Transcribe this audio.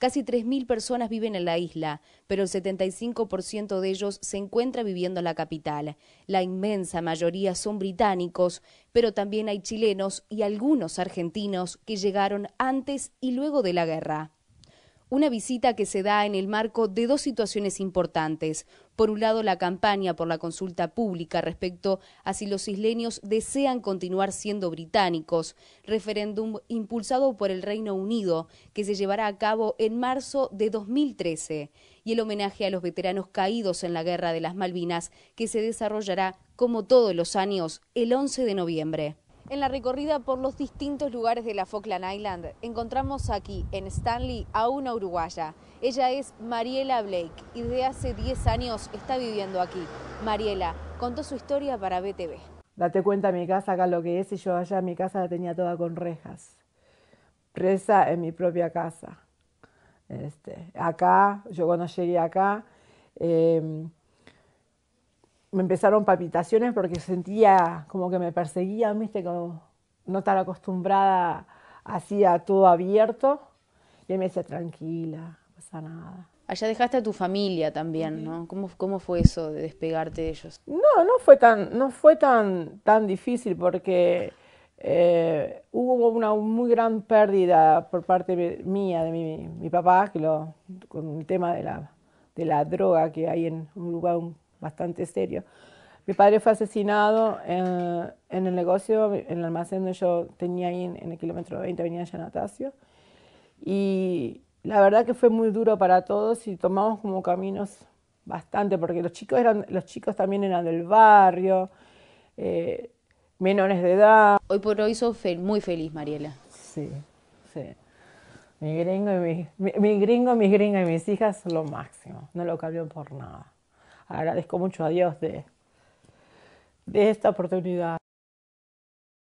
Casi 3.000 personas viven en la isla, pero el 75% de ellos se encuentra viviendo en la capital. La inmensa mayoría son británicos, pero también hay chilenos y algunos argentinos que llegaron antes y luego de la guerra una visita que se da en el marco de dos situaciones importantes. Por un lado, la campaña por la consulta pública respecto a si los isleños desean continuar siendo británicos, referéndum impulsado por el Reino Unido, que se llevará a cabo en marzo de 2013, y el homenaje a los veteranos caídos en la Guerra de las Malvinas, que se desarrollará, como todos los años, el 11 de noviembre. En la recorrida por los distintos lugares de la Falkland Island, encontramos aquí, en Stanley, a una uruguaya. Ella es Mariela Blake y desde hace 10 años está viviendo aquí. Mariela contó su historia para BTV. Date cuenta mi casa acá lo que es y yo allá mi casa la tenía toda con rejas. Presa en mi propia casa. Este, acá, yo cuando llegué acá, em, me empezaron palpitaciones porque sentía como que me perseguían, viste, como no estar acostumbrada así a todo abierto. Y me decía, tranquila, no pasa nada. Allá dejaste a tu familia también, ¿no? ¿Cómo, ¿Cómo, fue eso de despegarte de ellos? No, no fue tan, no fue tan, tan difícil porque eh, hubo una muy gran pérdida por parte mía, de mi, mi papá, que lo, con el tema de la, de la droga que hay en un lugar, un bastante serio. Mi padre fue asesinado eh, en, el negocio, en el almacén donde yo tenía ahí en, el kilómetro 20, venía Avenida Natacio. Y la verdad que fue muy duro para todos y tomamos como caminos bastante, porque los chicos, eran, los chicos también eran del barrio, eh, menores de edad. Hoy por hoy soy muy feliz, Mariela. Sí, sí. Mi gringo, y mi, gringo, mis gringas y mis hijas, lo máximo. No lo cambio por nada agradezco mucho a Dios de, de esta oportunidad.